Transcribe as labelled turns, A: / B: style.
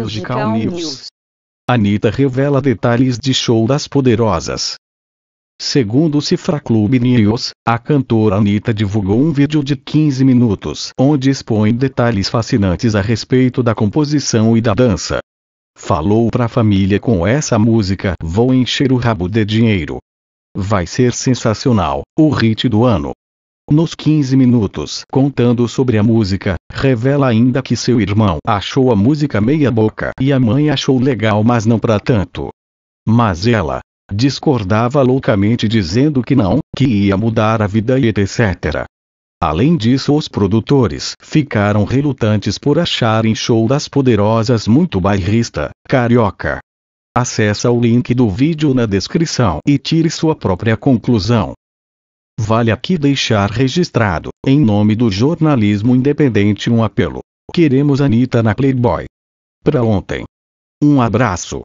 A: Musical, News.
B: Anitta revela detalhes de show das poderosas. Segundo o Cifra Club News, a cantora Anitta divulgou um vídeo de 15 minutos onde expõe detalhes fascinantes a respeito da composição e da dança. Falou pra família com essa música: Vou encher o rabo de dinheiro. Vai ser sensacional, o hit do ano nos 15 minutos contando sobre a música, revela ainda que seu irmão achou a música meia-boca e a mãe achou legal, mas não para tanto. Mas ela discordava loucamente, dizendo que não, que ia mudar a vida e etc. Além disso, os produtores ficaram relutantes por acharem show das poderosas muito bairrista, carioca. Acesse o link do vídeo na descrição e tire sua própria conclusão. Vale aqui deixar registrado, em nome do jornalismo independente, um apelo. Queremos Anitta na Playboy.
C: Pra ontem. Um abraço.